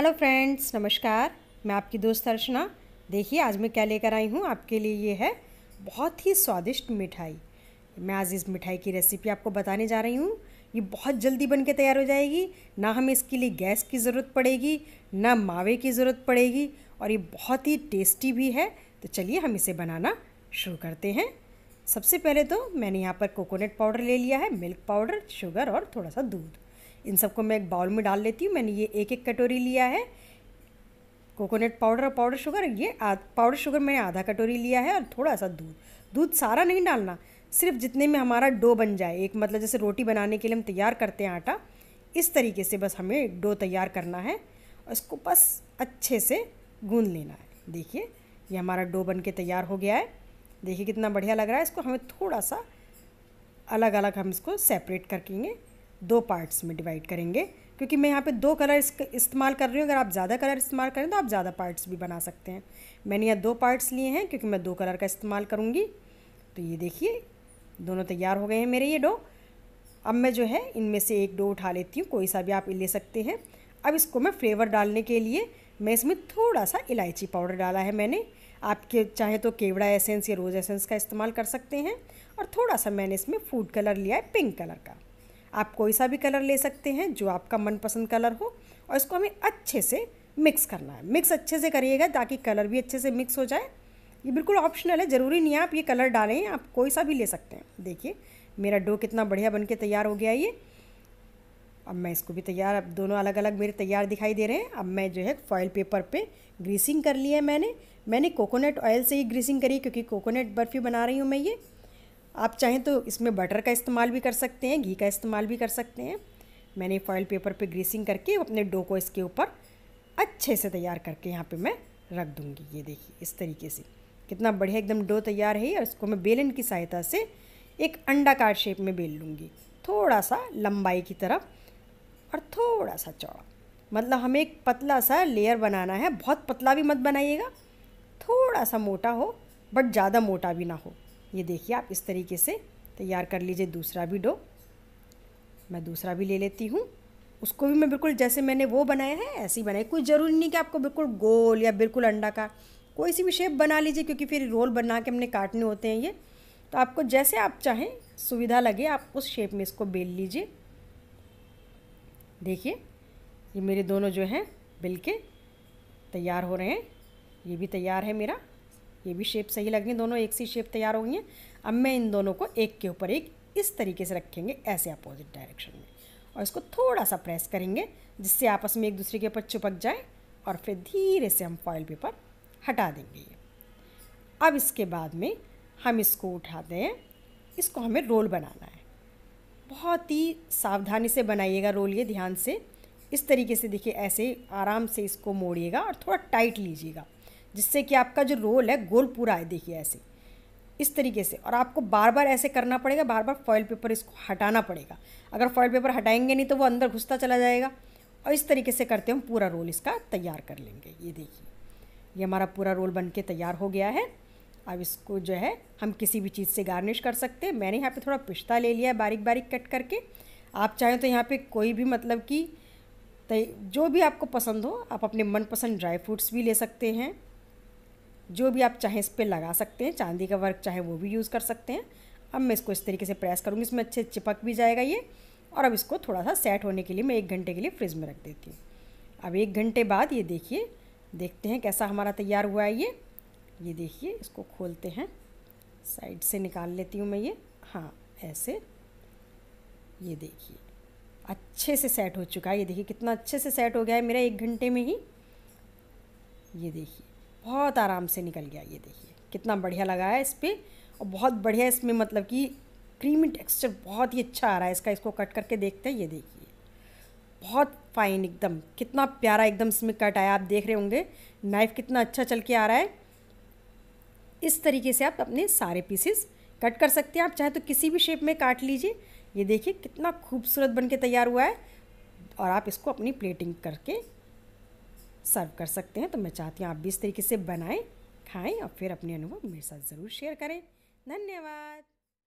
hello friends नमस्कार मैं आपकी दोस्त अर्चना देखिए आज मैं क्या लेकर आई हूँ आपके लिए ये है बहुत ही स्वादिष्ट मिठाई मैं आज इस मिठाई की रेसिपी आपको बताने जा रही हूँ ये बहुत जल्दी बन के तैयार हो जाएगी ना हमें इसके लिए गैस की ज़रूरत पड़ेगी ना मावे की ज़रूरत पड़ेगी और ये बहुत ही टेस्टी भी है तो चलिए हम इसे बनाना शुरू करते हैं सबसे पहले तो मैंने यहाँ पर कोकोनट पाउडर ले लिया है मिल्क पाउडर शुगर और थोड़ा सा दूध इन सबको मैं एक बाउल में डाल लेती हूँ मैंने ये एक एक कटोरी लिया है कोकोनट पाउडर और पाउडर शुगर ये पाउडर शुगर मैंने आधा कटोरी लिया है और थोड़ा सा दूध दूध सारा नहीं डालना सिर्फ जितने में हमारा डो बन जाए एक मतलब जैसे रोटी बनाने के लिए हम तैयार करते हैं आटा इस तरीके से बस हमें एक डो तैयार करना है और इसको बस अच्छे से गूंद लेना है देखिए ये हमारा डो बन के तैयार हो गया है देखिए कितना बढ़िया लग रहा है इसको हमें थोड़ा सा अलग अलग हम इसको सेपरेट करकेंगे दो पार्ट्स में डिवाइड करेंगे क्योंकि मैं यहाँ पे दो कलर इस्तेमाल कर रही हूँ अगर आप ज़्यादा कलर इस्तेमाल करें तो आप ज़्यादा पार्ट्स भी बना सकते हैं मैंने यहाँ दो पार्ट्स लिए हैं क्योंकि मैं दो कलर का इस्तेमाल करूँगी तो ये देखिए दोनों तैयार हो गए हैं मेरे ये डो अब मैं जो है इनमें से एक डो उठा लेती हूँ कोई सा भी आप ले सकते हैं अब इसको मैं फ्लेवर डालने के लिए मैं इसमें थोड़ा सा इलायची पाउडर डाला है मैंने आपके चाहे तो केवड़ा एसेंस या रोज़ एसेंस का इस्तेमाल कर सकते हैं और थोड़ा सा मैंने इसमें फूड कलर लिया है पिंक कलर का आप कोई सा भी कलर ले सकते हैं जो आपका मनपसंद कलर हो और इसको हमें अच्छे से मिक्स करना है मिक्स अच्छे से करिएगा ताकि कलर भी अच्छे से मिक्स हो जाए ये बिल्कुल ऑप्शनल है ज़रूरी नहीं है आप ये कलर डालें आप कोई सा भी ले सकते हैं देखिए मेरा डो कितना बढ़िया बन के तैयार हो गया ये अब मैं इसको भी तैयार अब दोनों अलग अलग मेरे तैयार दिखाई दे रहे हैं अब मैं जो है फॉइल पेपर पे ग्रीसिंग कर ली है मैंने मैंने कोकोनट ऑयल से ही ग्रीसिंग करी क्योंकि कोकोनट बर्फ़ी बना रही हूँ मैं ये आप चाहें तो इसमें बटर का इस्तेमाल भी कर सकते हैं घी का इस्तेमाल भी कर सकते हैं मैंने फॉइल पेपर पे ग्रीसिंग करके अपने डो को इसके ऊपर अच्छे से तैयार करके यहाँ पे मैं रख दूँगी ये देखिए इस तरीके से कितना बढ़िया एकदम डो तैयार है और इसको मैं बेलन की सहायता से एक अंडाकार शेप में बेल लूँगी थोड़ा सा लंबाई की तरफ और थोड़ा सा चौड़ा मतलब हमें एक पतला सा लेयर बनाना है बहुत पतला भी मत बनाइएगा थोड़ा सा मोटा हो बट ज़्यादा मोटा भी ना हो ये देखिए आप इस तरीके से तैयार कर लीजिए दूसरा भी डो मैं दूसरा भी ले लेती हूँ उसको भी मैं बिल्कुल जैसे मैंने वो बनाया है ऐसे ही बनाया कोई ज़रूरी नहीं कि आपको बिल्कुल गोल या बिल्कुल अंडा का कोई सी भी शेप बना लीजिए क्योंकि फिर रोल बना के हमने काटने होते हैं ये तो आपको जैसे आप चाहें सुविधा लगे आप उस शेप में इसको बेल लीजिए देखिए ये मेरे दोनों जो हैं बिल के तैयार हो रहे हैं ये भी तैयार है मेरा ये भी शेप सही लग गई दोनों एक सी शेप तैयार हो गई हैं अब मैं इन दोनों को एक के ऊपर एक इस तरीके से रखेंगे ऐसे अपोजिट डायरेक्शन में और इसको थोड़ा सा प्रेस करेंगे जिससे आपस में एक दूसरे के ऊपर चिपक जाए और फिर धीरे से हम फॉइल पेपर हटा देंगे ये अब इसके बाद में हम इसको उठाते हैं इसको हमें रोल बनाना है बहुत ही सावधानी से बनाइएगा रोल ये ध्यान से इस तरीके से देखिए ऐसे आराम से इसको मोड़िएगा और थोड़ा टाइट लीजिएगा जिससे कि आपका जो रोल है गोल पूरा आए देखिए ऐसे इस तरीके से और आपको बार बार ऐसे करना पड़ेगा बार बार फॉयल पेपर इसको हटाना पड़ेगा अगर फॉयल पेपर हटाएंगे नहीं तो वो अंदर घुसता चला जाएगा और इस तरीके से करते हम पूरा रोल इसका तैयार कर लेंगे ये देखिए ये हमारा पूरा रोल बन के तैयार हो गया है अब इसको जो है हम किसी भी चीज़ से गार्निश कर सकते हैं मैंने यहाँ पर थोड़ा पिस्ता ले लिया है बारीक बारीक कट करके आप चाहें तो यहाँ पर कोई भी मतलब कि जो भी आपको पसंद हो आप अपने मनपसंद ड्राई फ्रूट्स भी ले सकते हैं जो भी आप चाहें इस पर लगा सकते हैं चांदी का वर्क चाहे वो भी यूज़ कर सकते हैं अब मैं इसको इस तरीके से प्रेस करूँगी इसमें अच्छे चिपक भी जाएगा ये और अब इसको थोड़ा सा सेट होने के लिए मैं एक घंटे के लिए फ्रिज में रख देती हूँ अब एक घंटे बाद ये देखिए देखते हैं कैसा हमारा तैयार हुआ है ये ये देखिए इसको खोलते हैं साइड से निकाल लेती हूँ मैं ये हाँ ऐसे ये देखिए अच्छे से सेट हो चुका है ये देखिए कितना अच्छे से सेट हो गया है मेरा एक घंटे में ही ये देखिए बहुत आराम से निकल गया ये देखिए कितना बढ़िया लगा है इस पर और बहुत बढ़िया इसमें मतलब कि क्रीमी टेक्सचर बहुत ही अच्छा आ रहा है इसका इसको कट करके देखते हैं ये देखिए बहुत फाइन एकदम कितना प्यारा एकदम इसमें कट आया आप देख रहे होंगे नाइफ़ कितना अच्छा चल के आ रहा है इस तरीके से आप अपने सारे पीसेस कट कर सकते हैं आप चाहे तो किसी भी शेप में काट लीजिए ये देखिए कितना खूबसूरत बन के तैयार हुआ है और आप इसको अपनी प्लेटिंग करके सर्व कर सकते हैं तो मैं चाहती हूँ आप भी इस तरीके से बनाएं खाएं और फिर अपने अनुभव मेरे साथ ज़रूर शेयर करें धन्यवाद